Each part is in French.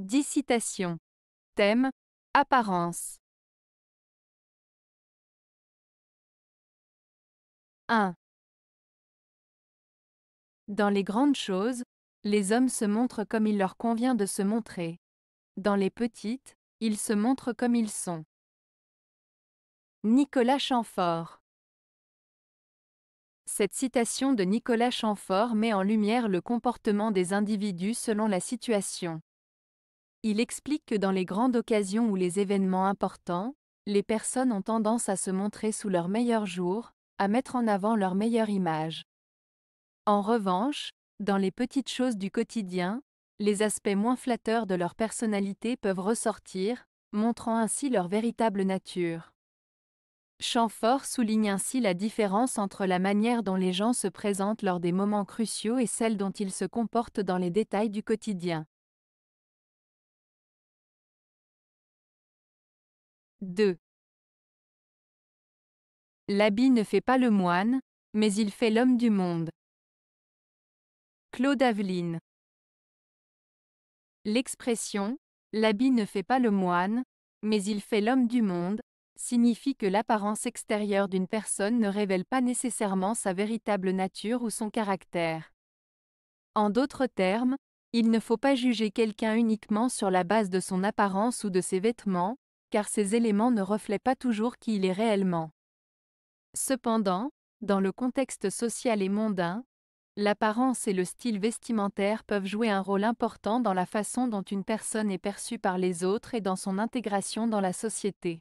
10 citations. Thème Apparence. 1. Dans les grandes choses, les hommes se montrent comme il leur convient de se montrer. Dans les petites, ils se montrent comme ils sont. Nicolas Chamfort Cette citation de Nicolas Chamfort met en lumière le comportement des individus selon la situation. Il explique que dans les grandes occasions ou les événements importants, les personnes ont tendance à se montrer sous leur meilleur jour, à mettre en avant leur meilleure image. En revanche, dans les petites choses du quotidien, les aspects moins flatteurs de leur personnalité peuvent ressortir, montrant ainsi leur véritable nature. Chamfort souligne ainsi la différence entre la manière dont les gens se présentent lors des moments cruciaux et celle dont ils se comportent dans les détails du quotidien. 2. L'habit ne fait pas le moine, mais il fait l'homme du monde. Claude Aveline. L'expression L'habit ne fait pas le moine, mais il fait l'homme du monde signifie que l'apparence extérieure d'une personne ne révèle pas nécessairement sa véritable nature ou son caractère. En d'autres termes, il ne faut pas juger quelqu'un uniquement sur la base de son apparence ou de ses vêtements, car ces éléments ne reflètent pas toujours qui il est réellement. Cependant, dans le contexte social et mondain, l'apparence et le style vestimentaire peuvent jouer un rôle important dans la façon dont une personne est perçue par les autres et dans son intégration dans la société.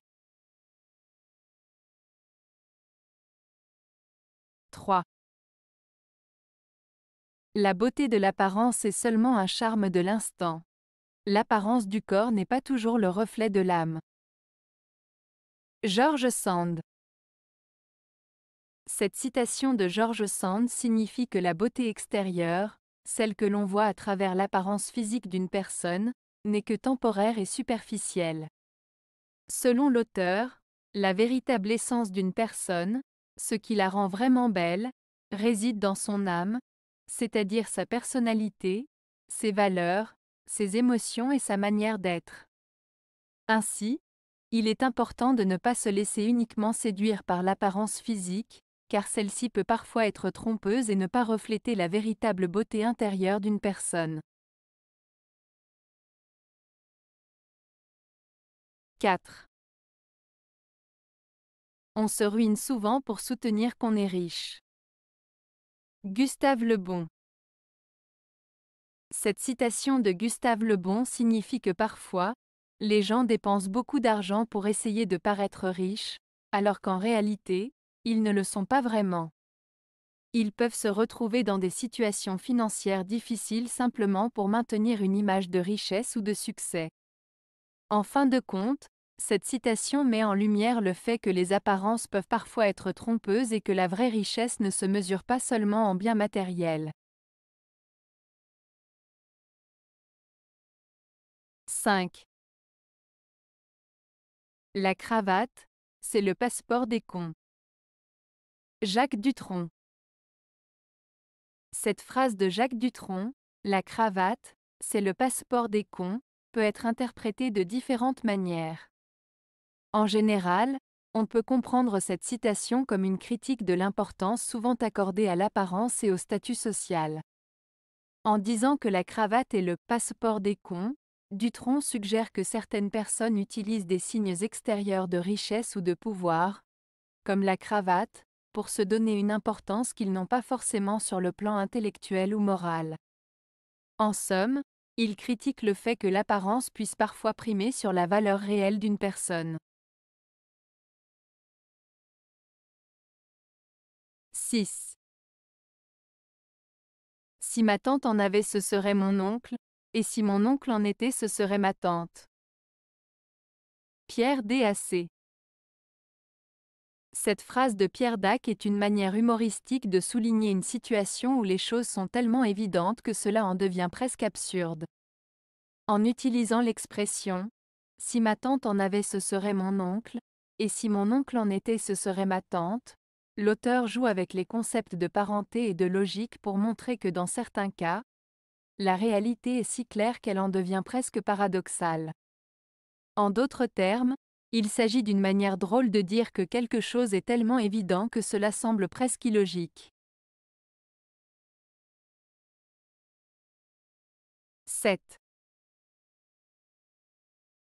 3. La beauté de l'apparence est seulement un charme de l'instant. L'apparence du corps n'est pas toujours le reflet de l'âme. George Sand Cette citation de George Sand signifie que la beauté extérieure, celle que l'on voit à travers l'apparence physique d'une personne, n'est que temporaire et superficielle. Selon l'auteur, la véritable essence d'une personne, ce qui la rend vraiment belle, réside dans son âme, c'est-à-dire sa personnalité, ses valeurs, ses émotions et sa manière d'être. Ainsi, il est important de ne pas se laisser uniquement séduire par l'apparence physique, car celle-ci peut parfois être trompeuse et ne pas refléter la véritable beauté intérieure d'une personne. 4. On se ruine souvent pour soutenir qu'on est riche. Gustave Le Bon Cette citation de Gustave Le Bon signifie que parfois, les gens dépensent beaucoup d'argent pour essayer de paraître riches, alors qu'en réalité, ils ne le sont pas vraiment. Ils peuvent se retrouver dans des situations financières difficiles simplement pour maintenir une image de richesse ou de succès. En fin de compte, cette citation met en lumière le fait que les apparences peuvent parfois être trompeuses et que la vraie richesse ne se mesure pas seulement en biens matériels. 5. La cravate, c'est le passeport des cons. Jacques Dutronc. Cette phrase de Jacques Dutronc, la cravate, c'est le passeport des cons, peut être interprétée de différentes manières. En général, on peut comprendre cette citation comme une critique de l'importance souvent accordée à l'apparence et au statut social. En disant que la cravate est le passeport des cons, Dutron suggère que certaines personnes utilisent des signes extérieurs de richesse ou de pouvoir, comme la cravate, pour se donner une importance qu'ils n'ont pas forcément sur le plan intellectuel ou moral. En somme, il critique le fait que l'apparence puisse parfois primer sur la valeur réelle d'une personne. 6. Si ma tante en avait ce serait mon oncle, et si mon oncle en était, ce serait ma tante. Pierre DAC Cette phrase de Pierre Dac est une manière humoristique de souligner une situation où les choses sont tellement évidentes que cela en devient presque absurde. En utilisant l'expression si ma tante en avait, ce serait mon oncle, et si mon oncle en était, ce serait ma tante. L'auteur joue avec les concepts de parenté et de logique pour montrer que dans certains cas, la réalité est si claire qu'elle en devient presque paradoxale. En d'autres termes, il s'agit d'une manière drôle de dire que quelque chose est tellement évident que cela semble presque illogique. 7.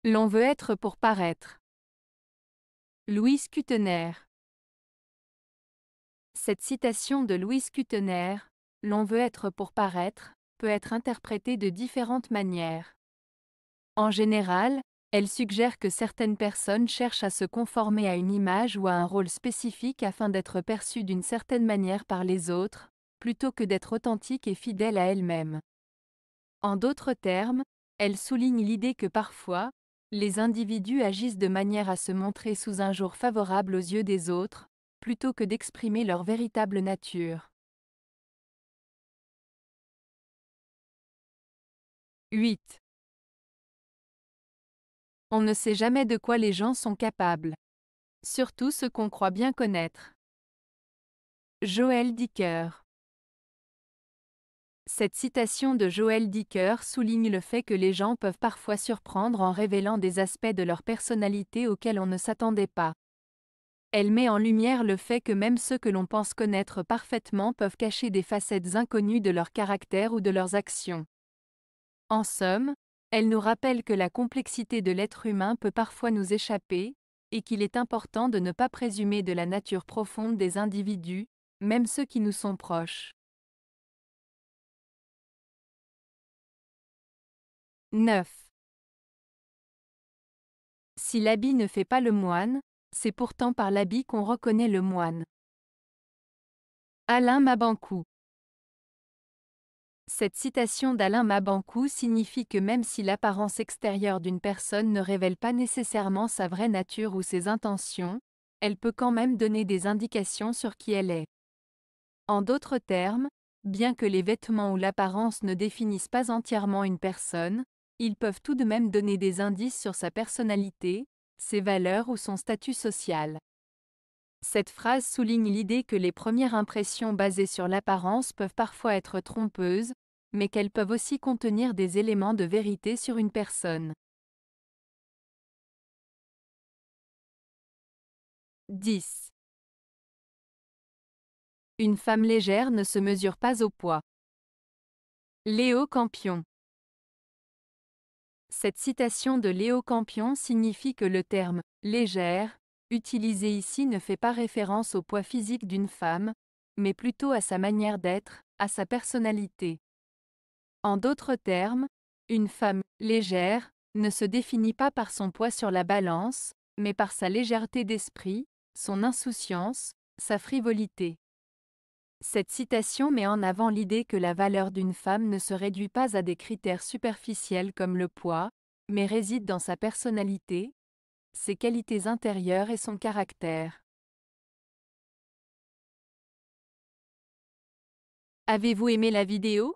L'on veut être pour paraître. Louise Kutener Cette citation de Louise Kutener, L'on veut être pour paraître, peut être interprétée de différentes manières. En général, elle suggère que certaines personnes cherchent à se conformer à une image ou à un rôle spécifique afin d'être perçues d'une certaine manière par les autres, plutôt que d'être authentiques et fidèles à elles-mêmes. En d'autres termes, elle souligne l'idée que parfois, les individus agissent de manière à se montrer sous un jour favorable aux yeux des autres, plutôt que d'exprimer leur véritable nature. 8. On ne sait jamais de quoi les gens sont capables. Surtout ce qu'on croit bien connaître. Joël Dicker Cette citation de Joël Dicker souligne le fait que les gens peuvent parfois surprendre en révélant des aspects de leur personnalité auxquels on ne s'attendait pas. Elle met en lumière le fait que même ceux que l'on pense connaître parfaitement peuvent cacher des facettes inconnues de leur caractère ou de leurs actions. En somme, elle nous rappelle que la complexité de l'être humain peut parfois nous échapper, et qu'il est important de ne pas présumer de la nature profonde des individus, même ceux qui nous sont proches. 9. Si l'habit ne fait pas le moine, c'est pourtant par l'habit qu'on reconnaît le moine. Alain Mabancou cette citation d'Alain Mabankou signifie que même si l'apparence extérieure d'une personne ne révèle pas nécessairement sa vraie nature ou ses intentions, elle peut quand même donner des indications sur qui elle est. En d'autres termes, bien que les vêtements ou l'apparence ne définissent pas entièrement une personne, ils peuvent tout de même donner des indices sur sa personnalité, ses valeurs ou son statut social. Cette phrase souligne l'idée que les premières impressions basées sur l'apparence peuvent parfois être trompeuses, mais qu'elles peuvent aussi contenir des éléments de vérité sur une personne. 10. Une femme légère ne se mesure pas au poids. Léo Campion Cette citation de Léo Campion signifie que le terme « légère » utilisé ici ne fait pas référence au poids physique d'une femme, mais plutôt à sa manière d'être, à sa personnalité. En d'autres termes, une femme légère ne se définit pas par son poids sur la balance, mais par sa légèreté d'esprit, son insouciance, sa frivolité. Cette citation met en avant l'idée que la valeur d'une femme ne se réduit pas à des critères superficiels comme le poids, mais réside dans sa personnalité, ses qualités intérieures et son caractère. Avez-vous aimé la vidéo